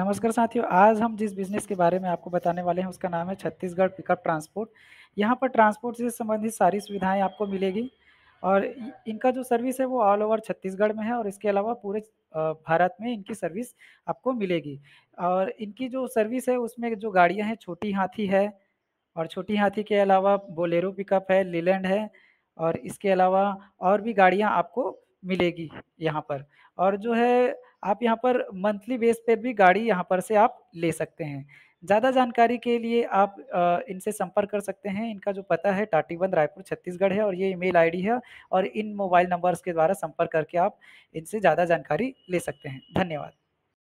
नमस्कार साथियों आज हम जिस बिजनेस के बारे में आपको बताने वाले हैं उसका नाम है छत्तीसगढ़ पिकअप ट्रांसपोर्ट यहाँ पर ट्रांसपोर्ट से संबंधित सारी सुविधाएं आपको मिलेगी और इनका जो सर्विस है वो ऑल ओवर छत्तीसगढ़ में है और इसके अलावा पूरे भारत में इनकी सर्विस आपको मिलेगी और इनकी जो सर्विस है उसमें जो गाड़ियाँ हैं छोटी हाथी है और छोटी हाथी के अलावा बोलेरो पिकअप है लीलैंड है और इसके अलावा और भी गाड़ियाँ आपको मिलेगी यहाँ पर और जो है आप यहाँ पर मंथली बेस पर भी गाड़ी यहाँ पर से आप ले सकते हैं ज़्यादा जानकारी के लिए आप इनसे संपर्क कर सकते हैं इनका जो पता है टाटीबंद रायपुर छत्तीसगढ़ है और ये ईमेल आईडी है और इन मोबाइल नंबर्स के द्वारा संपर्क करके आप इनसे ज़्यादा जानकारी ले सकते हैं धन्यवाद